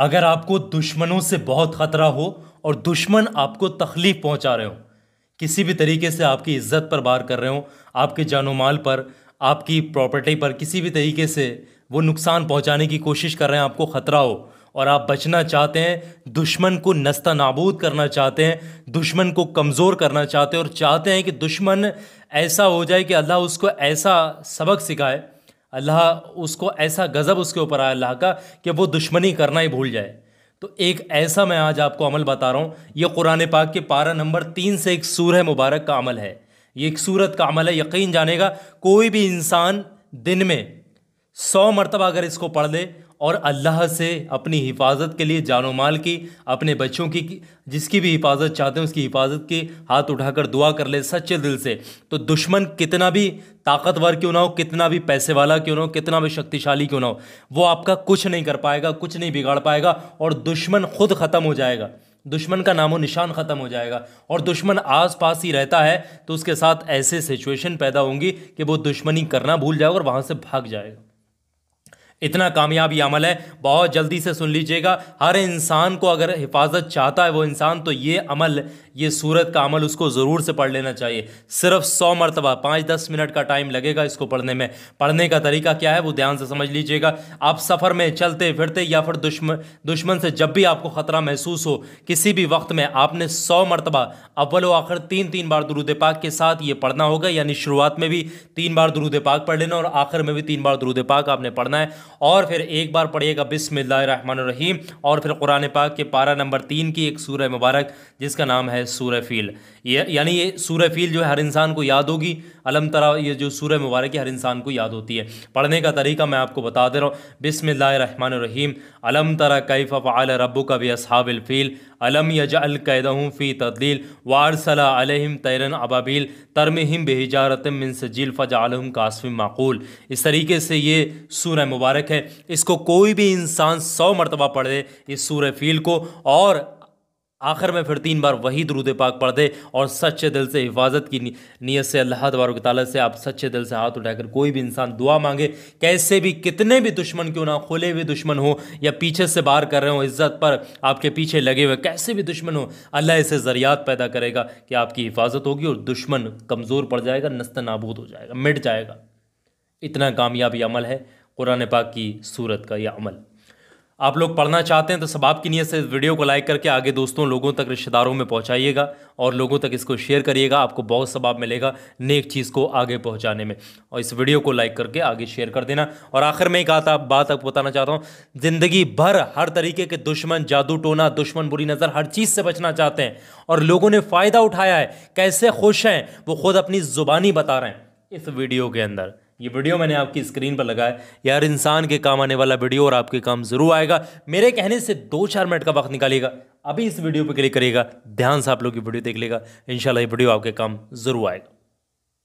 अगर आपको दुश्मनों से बहुत ख़तरा हो और दुश्मन आपको तकलीफ़ पहुंचा रहे हो किसी भी तरीके से आपकी इज्जत पर बार कर रहे हो आपके जानो माल पर आपकी प्रॉपर्टी पर किसी भी तरीके से वो नुकसान पहुंचाने की कोशिश कर रहे हैं आपको ख़तरा हो और आप बचना चाहते हैं दुश्मन को नस्ता नाबूद करना चाहते हैं दुश्मन को कमज़ोर करना चाहते हैं और चाहते हैं कि दुश्मन ऐसा हो जाए कि अल्लाह उसको ऐसा सबक सिखाए अल्लाह उसको ऐसा गज़ब उसके ऊपर आया अल्लाह का कि वो दुश्मनी करना ही भूल जाए तो एक ऐसा मैं आज आपको अमल बता रहा हूँ ये कुरान पाक के पारा नंबर तीन से एक सूरह मुबारक का अमल है ये एक सूरत का अमल है यकीन जानेगा कोई भी इंसान दिन में सौ मरतबा अगर इसको पढ़ ले और अल्लाह से अपनी हिफाजत के लिए जानो माल की अपने बच्चों की जिसकी भी हिफाजत चाहते हैं उसकी हिफाजत की हाथ उठाकर दुआ कर ले सच्चे दिल से तो दुश्मन कितना भी ताकतवर क्यों ना हो कितना भी पैसे वाला क्यों ना हो कितना भी शक्तिशाली क्यों ना हो वो आपका कुछ नहीं कर पाएगा कुछ नहीं बिगाड़ पाएगा और दुश्मन खुद ख़त्म हो जाएगा दुश्मन का नामो निशान ख़त्म हो जाएगा और दुश्मन आस पास ही रहता है तो उसके साथ ऐसे सिचुएशन पैदा होंगी कि वो दुश्मनी करना भूल जाएगा और वहाँ से भाग जाएगा इतना कामयाबी अमल है बहुत जल्दी से सुन लीजिएगा हर इंसान को अगर हिफाजत चाहता है वो इंसान तो ये अमल ये सूरत का अमल उसको ज़रूर से पढ़ लेना चाहिए सिर्फ सौ मरतबा पाँच दस मिनट का टाइम लगेगा इसको पढ़ने में पढ़ने का तरीका क्या है वो ध्यान से समझ लीजिएगा आप सफ़र में चलते फिरते या फिर दुश्मन दुश्मन से जब भी आपको ख़तरा महसूस हो किसी भी वक्त में आपने सौ मरतबा अव्वल व आखिर तीन तीन बार दुरुद पाक के साथ ये पढ़ना होगा यानी शुरुआत में भी तीन बार दुरुद पाक पढ़ लेना और आखिर में भी तीन बार दुरुद पाक आपने पढ़ना है और फिर एक बार पढ़िएगा बिसमीम और फिर कुरान पाक के पारा नंबर तीन की एक सूर मुबारक जिसका नाम है सूर फील ये यानी ये सूर फील जो है हर इंसान को याद होगी अलम तरा ये जो सूर मुबारक है हर इंसान को याद होती है पढ़ने का तरीका मैं आपको बता दे रहा हूँ बिसमीम अलम तरह कैफ़ फ़ाल रबू का भी असहाबिल फ़ील अलम यजाल हूँ फ़ी तदलील वारसला अलहम तैरन अबाबील तरमहिम बेहिजारत मिन सजील फ़जाल कासफ़ माकूल इस तरीके से ये सूर मुबारक है इसको कोई भी इंसान सौ मरतबा पढ़े इस सूर फील को और आखिर में फिर तीन बार वही दरूद पाक पढ़ दे और सच्चे दिल से हिफाजत की नीयत से अल्लाह तबारक ताली से आप सच्चे दिल से हाथ उठाकर कोई भी इंसान दुआ मांगे कैसे भी कितने भी दुश्मन क्यों ना खुले हुए दुश्मन हो या पीछे से बाहर कर रहे हो इज्जत पर आपके पीछे लगे हुए कैसे भी दुश्मन हो अल्लाह ऐसे ज़रियात पैदा करेगा कि आपकी हिफाजत होगी और दुश्मन कमज़ोर पड़ जाएगा नस्त नाबूद हो जाएगा मिट जाएगा इतना कामयाबी अमल है कुरान पाक की सूरत का यह अमल आप लोग पढ़ना चाहते हैं तो सब की नीयत से इस वीडियो को लाइक करके आगे दोस्तों लोगों तक रिश्तेदारों में पहुंचाइएगा और लोगों तक इसको शेयर करिएगा आपको बहुत सबाब मिलेगा नेक चीज़ को आगे पहुंचाने में और इस वीडियो को लाइक करके आगे शेयर कर देना और आखिर में एक आता बात आपको बताना चाहता हूँ ज़िंदगी भर हर तरीके के दुश्मन जादू टोना दुश्मन बुरी नज़र हर चीज़ से बचना चाहते हैं और लोगों ने फ़ायदा उठाया है कैसे खुश हैं वो खुद अपनी ज़ुबानी बता रहे हैं इस वीडियो के अंदर ये वीडियो मैंने आपकी स्क्रीन पर लगाया यार इंसान के काम आने वाला वीडियो और आपके काम जरूर आएगा मेरे कहने से दो चार मिनट का वक्त निकालिएगा अभी इस वीडियो पर क्लिक करिएगा ध्यान से आप लोग ये वीडियो देख लेगा इंशाल्लाह ये वीडियो आपके काम जरूर आएगा